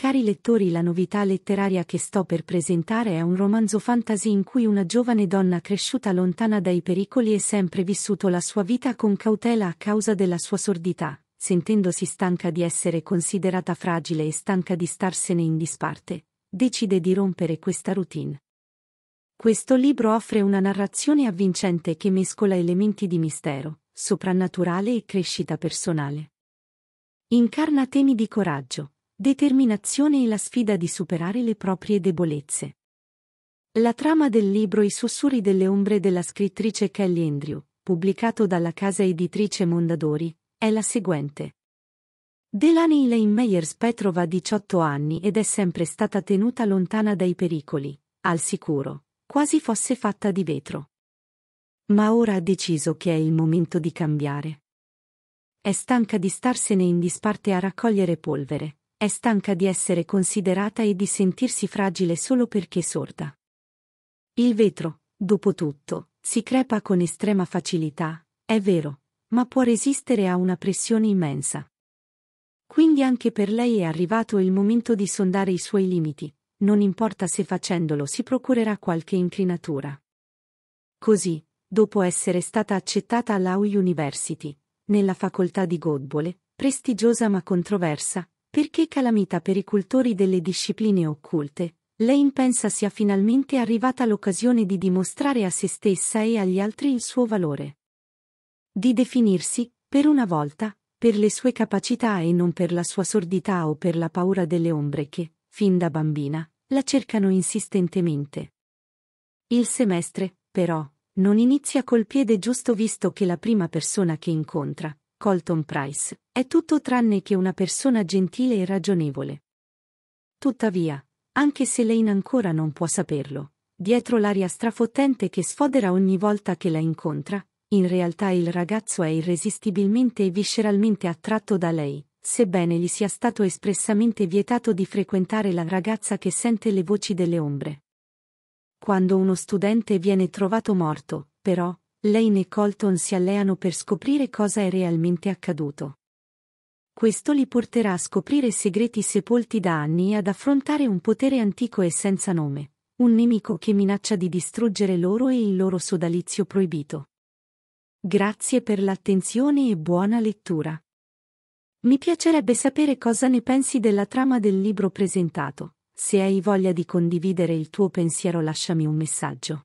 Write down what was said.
Cari lettori la novità letteraria che sto per presentare è un romanzo fantasy in cui una giovane donna cresciuta lontana dai pericoli e sempre vissuto la sua vita con cautela a causa della sua sordità, sentendosi stanca di essere considerata fragile e stanca di starsene in disparte, decide di rompere questa routine. Questo libro offre una narrazione avvincente che mescola elementi di mistero, soprannaturale e crescita personale. Incarna temi di coraggio, determinazione e la sfida di superare le proprie debolezze. La trama del libro I sussurri delle ombre della scrittrice Kelly Andrew, pubblicato dalla casa editrice Mondadori, è la seguente. Delaney Lane Meyers Petrova ha 18 anni ed è sempre stata tenuta lontana dai pericoli, al sicuro, quasi fosse fatta di vetro. Ma ora ha deciso che è il momento di cambiare. È stanca di starsene in disparte a raccogliere polvere, è stanca di essere considerata e di sentirsi fragile solo perché sorda. Il vetro, dopo tutto, si crepa con estrema facilità, è vero, ma può resistere a una pressione immensa. Quindi anche per lei è arrivato il momento di sondare i suoi limiti, non importa se facendolo si procurerà qualche inclinatura. Così, dopo essere stata accettata alla University, nella facoltà di Godbole, prestigiosa ma controversa, perché calamita per i cultori delle discipline occulte, Lane pensa sia finalmente arrivata l'occasione di dimostrare a se stessa e agli altri il suo valore. Di definirsi, per una volta, per le sue capacità e non per la sua sordità o per la paura delle ombre che, fin da bambina, la cercano insistentemente. Il semestre, però, non inizia col piede giusto visto che la prima persona che incontra, Colton Price, è tutto tranne che una persona gentile e ragionevole. Tuttavia, anche se Lane ancora non può saperlo, dietro l'aria strafottente che sfodera ogni volta che la incontra, in realtà il ragazzo è irresistibilmente e visceralmente attratto da lei, sebbene gli sia stato espressamente vietato di frequentare la ragazza che sente le voci delle ombre. Quando uno studente viene trovato morto, però, lei e Colton si alleano per scoprire cosa è realmente accaduto. Questo li porterà a scoprire segreti sepolti da anni e ad affrontare un potere antico e senza nome, un nemico che minaccia di distruggere loro e il loro sodalizio proibito. Grazie per l'attenzione e buona lettura. Mi piacerebbe sapere cosa ne pensi della trama del libro presentato. Se hai voglia di condividere il tuo pensiero lasciami un messaggio.